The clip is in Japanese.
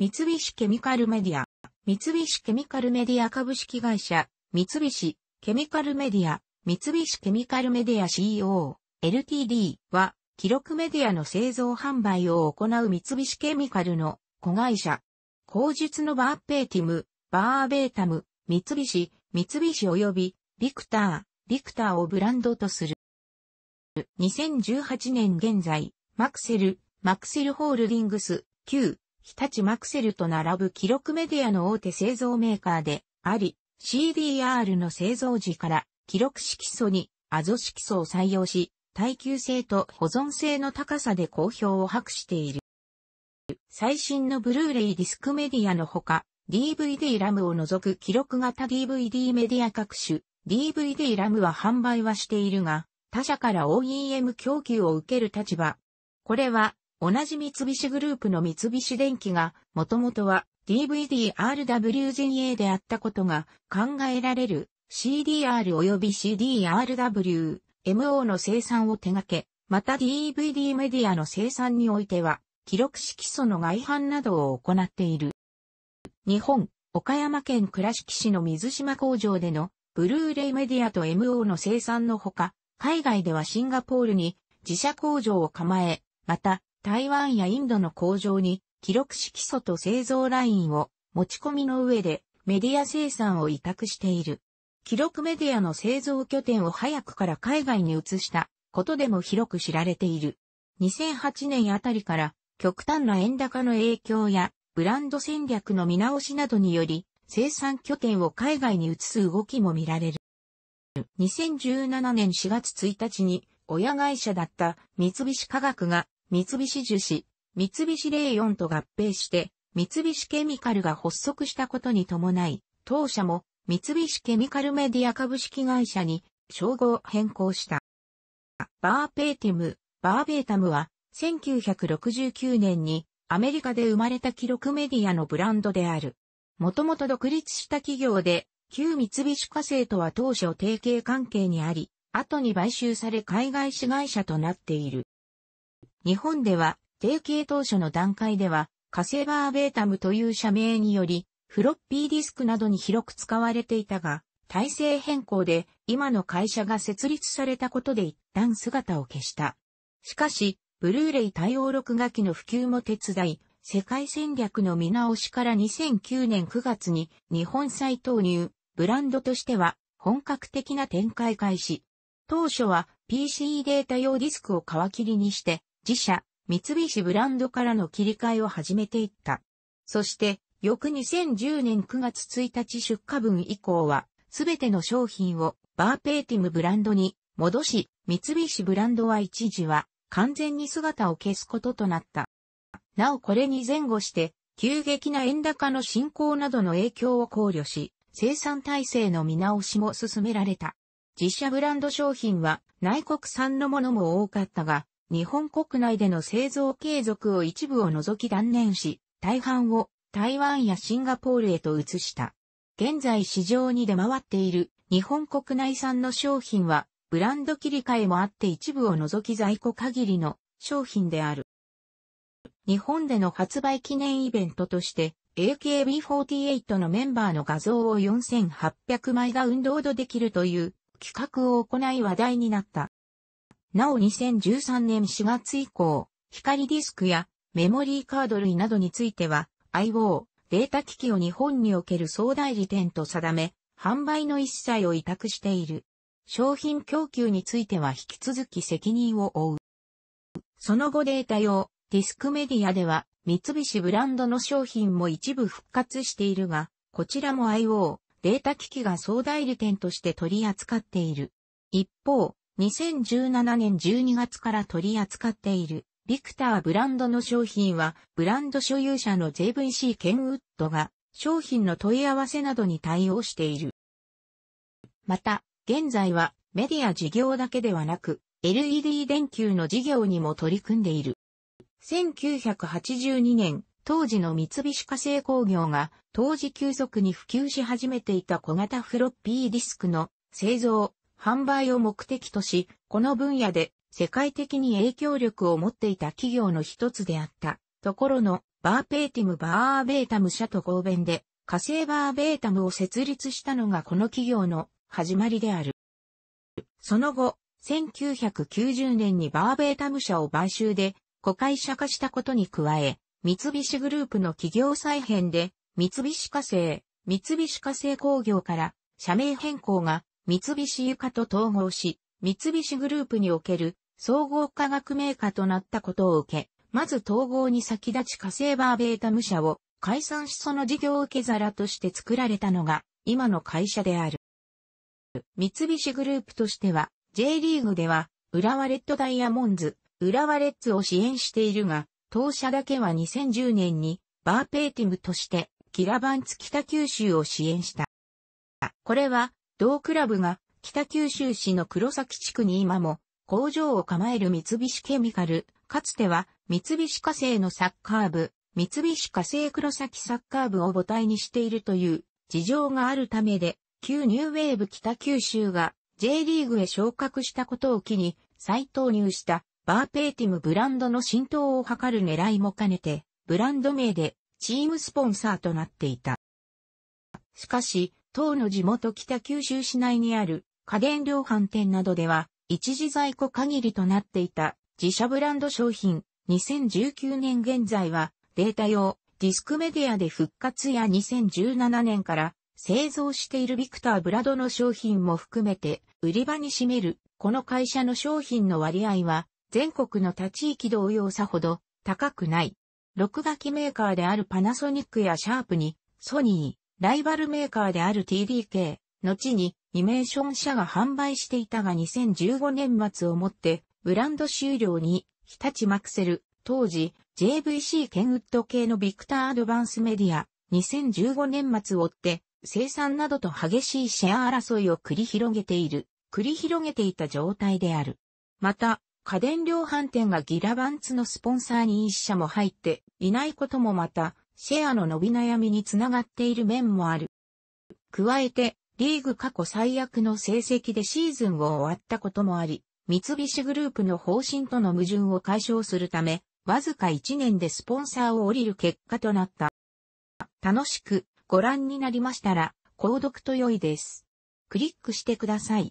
三菱ケミカルメディア、三菱ケミカルメディア株式会社、三菱ケミカルメディア、三菱ケミカルメディア CO、LTD は、記録メディアの製造販売を行う三菱ケミカルの子会社。口述のバーペーティム、バーベータム、三菱、三菱及び、ビクター、ビクターをブランドとする。2018年現在、マクセル、マクセルホールディングス、旧、日立マクセルと並ぶ記録メディアの大手製造メーカーであり、CDR の製造時から記録色素にアゾ色素を採用し、耐久性と保存性の高さで好評を博している。最新のブルーレイディスクメディアのほか、DVD ラムを除く記録型 DVD メディア各種、DVD ラムは販売はしているが、他社から OEM 供給を受ける立場。これは同じ三菱グループの三菱電機が、もともとは DVD-RW 陣営であったことが考えられる CDR 及び CDRW、MO の生産を手掛け、また DVD メディアの生産においては、記録式素の外反などを行っている。日本、岡山県倉敷市の水島工場での、ブルーレイメディアと MO の生産のほか、海外ではシンガポールに自社工場を構え、また、台湾やインドの工場に記録式素と製造ラインを持ち込みの上でメディア生産を委託している。記録メディアの製造拠点を早くから海外に移したことでも広く知られている。2008年あたりから極端な円高の影響やブランド戦略の見直しなどにより生産拠点を海外に移す動きも見られる。2017年4月1日に親会社だった三菱化学が三菱樹脂、三菱04と合併して、三菱ケミカルが発足したことに伴い、当社も三菱ケミカルメディア株式会社に称号を変更した。バーペーティム、バーベータムは1969年にアメリカで生まれた記録メディアのブランドである。もともと独立した企業で、旧三菱化成とは当初提携関係にあり、後に買収され海外子会社となっている。日本では、提携当初の段階では、カセバーベータムという社名により、フロッピーディスクなどに広く使われていたが、体制変更で今の会社が設立されたことで一旦姿を消した。しかし、ブルーレイ対応録画機の普及も手伝い、世界戦略の見直しから2009年9月に日本再投入、ブランドとしては本格的な展開開始。当初は p c データ用ディスクを皮切りにして自社、三菱ブランドからの切り替えを始めていった。そして、翌2010年9月1日出荷分以降は、すべての商品をバーペーティムブランドに戻し、三菱ブランドは一時は完全に姿を消すこととなった。なおこれに前後して、急激な円高の進行などの影響を考慮し、生産体制の見直しも進められた。自社ブランド商品は内国産のものも多かったが、日本国内での製造継続を一部を除き断念し、大半を台湾やシンガポールへと移した。現在市場に出回っている日本国内産の商品は、ブランド切り替えもあって一部を除き在庫限りの商品である。日本での発売記念イベントとして、AKB48 のメンバーの画像を4800枚が運動ドできるという企画を行い話題になった。なお2013年4月以降、光ディスクやメモリーカード類などについては、IO、データ機器を日本における総代理店と定め、販売の一切を委託している。商品供給については引き続き責任を負う。その後データ用、ディスクメディアでは、三菱ブランドの商品も一部復活しているが、こちらも IO、データ機器が総代理店として取り扱っている。一方、2017年12月から取り扱っている、ビクターブランドの商品は、ブランド所有者の JVC ケンウッドが、商品の問い合わせなどに対応している。また、現在は、メディア事業だけではなく、LED 電球の事業にも取り組んでいる。1982年、当時の三菱化成工業が、当時急速に普及し始めていた小型フロッピーディスクの製造、販売を目的とし、この分野で世界的に影響力を持っていた企業の一つであった。ところの、バーペーティム・バーベータム社と合弁で、火星バーベータムを設立したのがこの企業の始まりである。その後、1990年にバーベータム社を買収で、子会社化したことに加え、三菱グループの企業再編で、三菱火星、三菱火星工業から社名変更が三菱床と統合し、三菱グループにおける総合化学メーカーとなったことを受け、まず統合に先立ち火星バーベータ無社を解散しその事業受け皿として作られたのが今の会社である。三菱グループとしては J リーグでは浦和レッドダイヤモンズ、浦和レッズを支援しているが、当社だけは2010年にバーペーティムとしてキラバンツ北九州を支援した。これは同クラブが北九州市の黒崎地区に今も工場を構える三菱ケミカル、かつては三菱火星のサッカー部、三菱火星黒崎サッカー部を母体にしているという事情があるためで、旧ニューウェーブ北九州が J リーグへ昇格したことを機に再投入したバーペーティムブランドの浸透を図る狙いも兼ねて、ブランド名でチームスポンサーとなっていた。しかし、当の地元北九州市内にある家電量販店などでは、一時在庫限りとなっていた自社ブランド商品、2019年現在はデータ用ディスクメディアで復活や2017年から製造しているビクターブラドの商品も含めて売り場に占めるこの会社の商品の割合は全国の他地域同様さほど高くない。録画機メーカーであるパナソニックやシャープにソニー、ライバルメーカーである TDK、後にイメーション社が販売していたが2015年末をもってブランド終了に日立マクセル、当時 JVC ケンウッド系のビクターアドバンスメディア、2015年末を追って生産などと激しいシェア争いを繰り広げている、繰り広げていた状態である。また、家電量販店がギラバンツのスポンサーに一社も入っていないこともまた、シェアの伸び悩みにつながっている面もある。加えて、リーグ過去最悪の成績でシーズンを終わったこともあり、三菱グループの方針との矛盾を解消するため、わずか1年でスポンサーを降りる結果となった。楽しくご覧になりましたら、購読と良いです。クリックしてください。